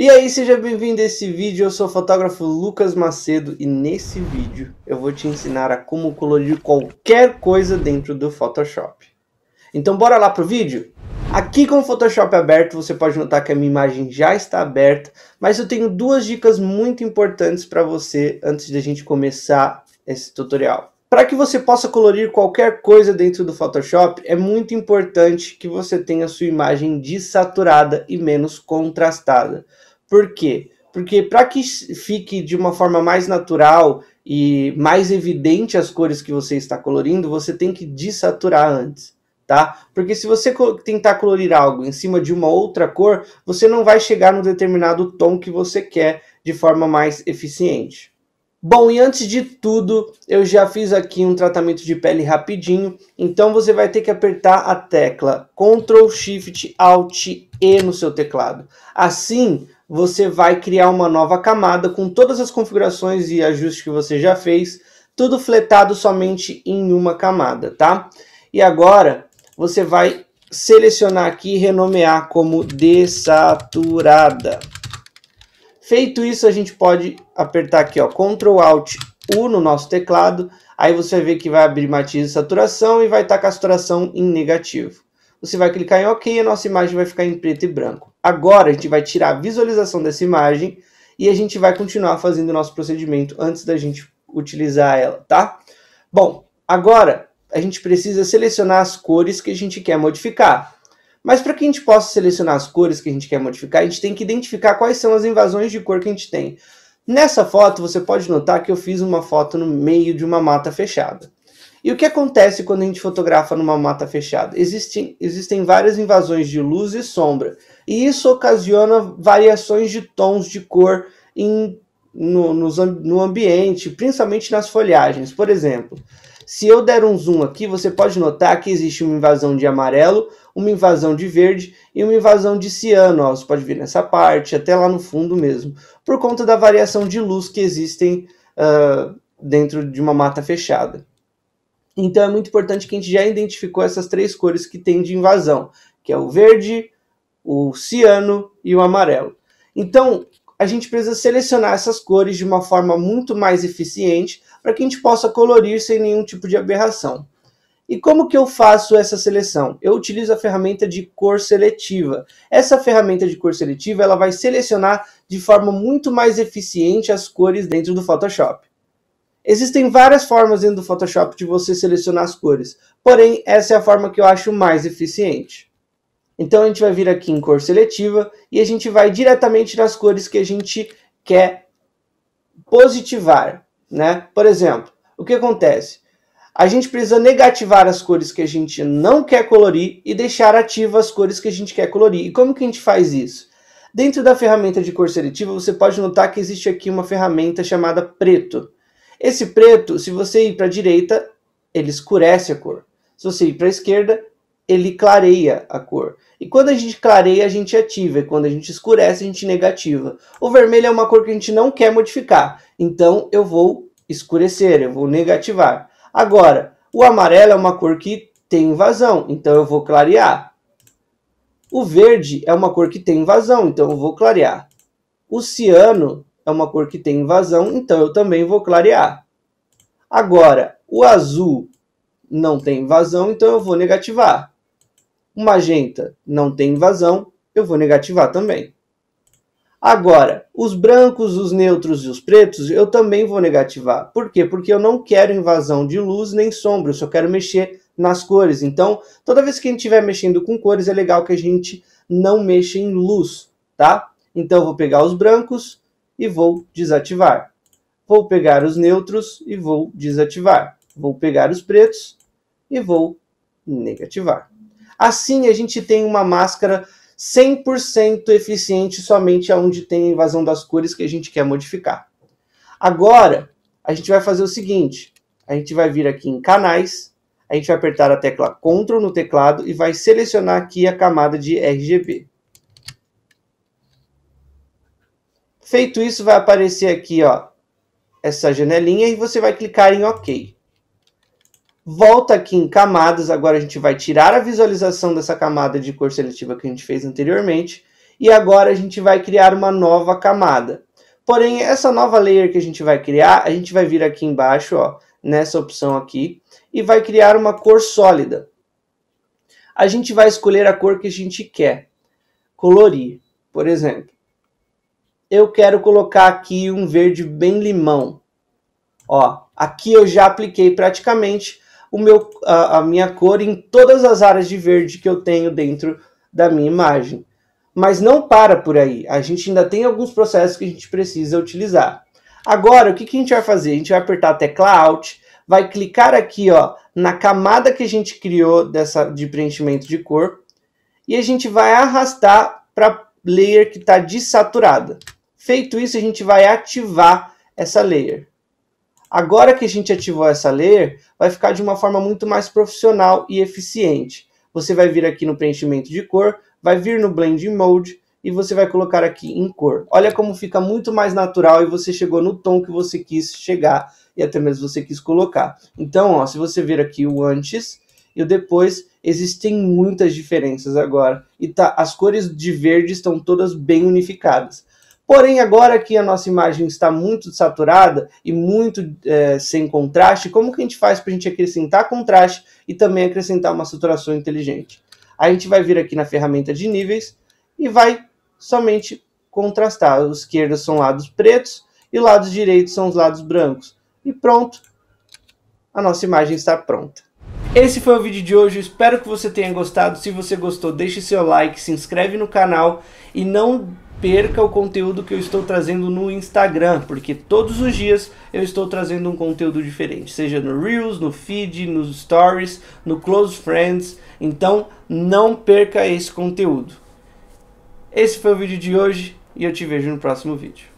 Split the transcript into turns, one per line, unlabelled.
E aí, seja bem-vindo a esse vídeo. Eu sou o fotógrafo Lucas Macedo e nesse vídeo eu vou te ensinar a como colorir qualquer coisa dentro do Photoshop. Então bora lá pro vídeo? Aqui com o Photoshop aberto, você pode notar que a minha imagem já está aberta, mas eu tenho duas dicas muito importantes para você antes da gente começar esse tutorial. Para que você possa colorir qualquer coisa dentro do Photoshop, é muito importante que você tenha sua imagem desaturada e menos contrastada. Por quê? Porque para que fique de uma forma mais natural e mais evidente as cores que você está colorindo, você tem que desaturar antes. Tá? Porque se você tentar colorir algo em cima de uma outra cor, você não vai chegar no determinado tom que você quer de forma mais eficiente. Bom, e antes de tudo, eu já fiz aqui um tratamento de pele rapidinho, então você vai ter que apertar a tecla Ctrl Shift Alt E no seu teclado. Assim, você vai criar uma nova camada com todas as configurações e ajustes que você já fez, tudo fletado somente em uma camada, tá? E agora você vai selecionar aqui e renomear como desaturada. Feito isso, a gente pode apertar aqui, ó, Ctrl Alt U no nosso teclado, aí você vai ver que vai abrir matiz e saturação e vai estar com a saturação em negativo. Você vai clicar em OK e a nossa imagem vai ficar em preto e branco. Agora a gente vai tirar a visualização dessa imagem e a gente vai continuar fazendo o nosso procedimento antes da gente utilizar ela, tá? Bom, agora a gente precisa selecionar as cores que a gente quer modificar. Mas para que a gente possa selecionar as cores que a gente quer modificar, a gente tem que identificar quais são as invasões de cor que a gente tem. Nessa foto, você pode notar que eu fiz uma foto no meio de uma mata fechada. E o que acontece quando a gente fotografa numa mata fechada? Existem, existem várias invasões de luz e sombra, e isso ocasiona variações de tons de cor em, no, no ambiente, principalmente nas folhagens. Por exemplo, se eu der um zoom aqui, você pode notar que existe uma invasão de amarelo, uma invasão de verde e uma invasão de ciano. Ó, você pode ver nessa parte, até lá no fundo mesmo, por conta da variação de luz que existem uh, dentro de uma mata fechada. Então é muito importante que a gente já identificou essas três cores que tem de invasão, que é o verde, o ciano e o amarelo. Então, a gente precisa selecionar essas cores de uma forma muito mais eficiente para que a gente possa colorir sem nenhum tipo de aberração. E como que eu faço essa seleção? Eu utilizo a ferramenta de cor seletiva. Essa ferramenta de cor seletiva ela vai selecionar de forma muito mais eficiente as cores dentro do Photoshop. Existem várias formas dentro do Photoshop de você selecionar as cores, porém essa é a forma que eu acho mais eficiente. Então a gente vai vir aqui em cor seletiva e a gente vai diretamente nas cores que a gente quer positivar, né? Por exemplo, o que acontece? A gente precisa negativar as cores que a gente não quer colorir e deixar ativas as cores que a gente quer colorir. E como que a gente faz isso? Dentro da ferramenta de cor seletiva, você pode notar que existe aqui uma ferramenta chamada preto. Esse preto, se você ir para a direita, ele escurece a cor. Se você ir para a esquerda, ele clareia a cor. E quando a gente clareia, a gente ativa. E quando a gente escurece, a gente negativa. O vermelho é uma cor que a gente não quer modificar. Então, eu vou escurecer, eu vou negativar. Agora, o amarelo é uma cor que tem invasão. Então, eu vou clarear. O verde é uma cor que tem invasão. Então, eu vou clarear. O ciano é uma cor que tem invasão, então eu também vou clarear. Agora, o azul não tem invasão, então eu vou negativar. O magenta não tem invasão, eu vou negativar também. Agora, os brancos, os neutros e os pretos, eu também vou negativar. Por quê? Porque eu não quero invasão de luz nem sombra, eu só quero mexer nas cores. Então, toda vez que a gente estiver mexendo com cores, é legal que a gente não mexa em luz, tá? Então, eu vou pegar os brancos, e vou desativar. Vou pegar os neutros e vou desativar. Vou pegar os pretos e vou negativar. Assim a gente tem uma máscara 100% eficiente somente aonde tem a invasão das cores que a gente quer modificar. Agora, a gente vai fazer o seguinte, a gente vai vir aqui em canais, a gente vai apertar a tecla CTRL no teclado e vai selecionar aqui a camada de RGB. Feito isso, vai aparecer aqui ó, essa janelinha e você vai clicar em OK. Volta aqui em camadas, agora a gente vai tirar a visualização dessa camada de cor seletiva que a gente fez anteriormente. E agora a gente vai criar uma nova camada. Porém, essa nova layer que a gente vai criar, a gente vai vir aqui embaixo, ó, nessa opção aqui, e vai criar uma cor sólida. A gente vai escolher a cor que a gente quer. Colorir, por exemplo eu quero colocar aqui um verde bem limão. Ó, aqui eu já apliquei praticamente o meu, a, a minha cor em todas as áreas de verde que eu tenho dentro da minha imagem. Mas não para por aí. A gente ainda tem alguns processos que a gente precisa utilizar. Agora, o que, que a gente vai fazer? A gente vai apertar a tecla Alt, vai clicar aqui ó, na camada que a gente criou dessa, de preenchimento de cor e a gente vai arrastar para layer que está desaturada. Feito isso, a gente vai ativar essa layer. Agora que a gente ativou essa layer, vai ficar de uma forma muito mais profissional e eficiente. Você vai vir aqui no preenchimento de cor, vai vir no Blend Mode e você vai colocar aqui em cor. Olha como fica muito mais natural e você chegou no tom que você quis chegar e até mesmo você quis colocar. Então, ó, se você ver aqui o antes e o depois, existem muitas diferenças agora. E tá, as cores de verde estão todas bem unificadas. Porém, agora que a nossa imagem está muito saturada e muito é, sem contraste, como que a gente faz para a gente acrescentar contraste e também acrescentar uma saturação inteligente? A gente vai vir aqui na ferramenta de níveis e vai somente contrastar. Os esquerdos são lados pretos e os lados direitos são os lados brancos. E pronto, a nossa imagem está pronta. Esse foi o vídeo de hoje, espero que você tenha gostado. Se você gostou, deixe seu like, se inscreve no canal e não perca o conteúdo que eu estou trazendo no Instagram, porque todos os dias eu estou trazendo um conteúdo diferente, seja no Reels, no Feed, nos Stories, no Close Friends. Então, não perca esse conteúdo. Esse foi o vídeo de hoje e eu te vejo no próximo vídeo.